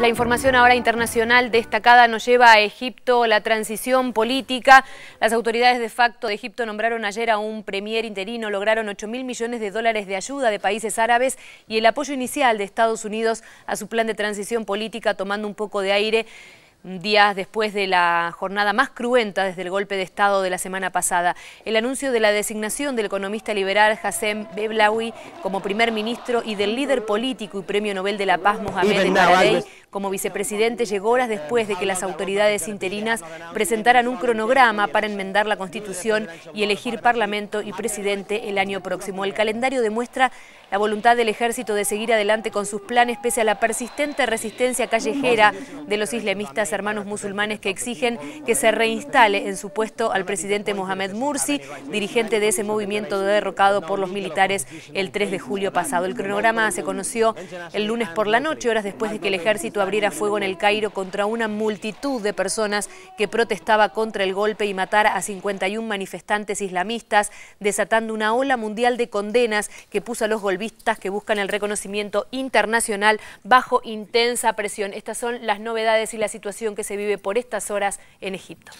La información ahora internacional destacada nos lleva a Egipto, la transición política. Las autoridades de facto de Egipto nombraron ayer a un premier interino, lograron 8 mil millones de dólares de ayuda de países árabes y el apoyo inicial de Estados Unidos a su plan de transición política tomando un poco de aire días después de la jornada más cruenta desde el golpe de Estado de la semana pasada. El anuncio de la designación del economista liberal Hassem Beblawi como primer ministro y del líder político y premio Nobel de la Paz Mohamed Morsi. Como vicepresidente llegó horas después de que las autoridades interinas presentaran un cronograma para enmendar la Constitución y elegir Parlamento y presidente el año próximo. El calendario demuestra la voluntad del ejército de seguir adelante con sus planes pese a la persistente resistencia callejera de los islamistas hermanos musulmanes que exigen que se reinstale en su puesto al presidente Mohamed Mursi, dirigente de ese movimiento derrocado por los militares el 3 de julio pasado. El cronograma se conoció el lunes por la noche, horas después de que el ejército abriera fuego en el Cairo contra una multitud de personas que protestaba contra el golpe y matara a 51 manifestantes islamistas, desatando una ola mundial de condenas que puso a los golpistas que buscan el reconocimiento internacional bajo intensa presión. Estas son las novedades y la situación que se vive por estas horas en Egipto.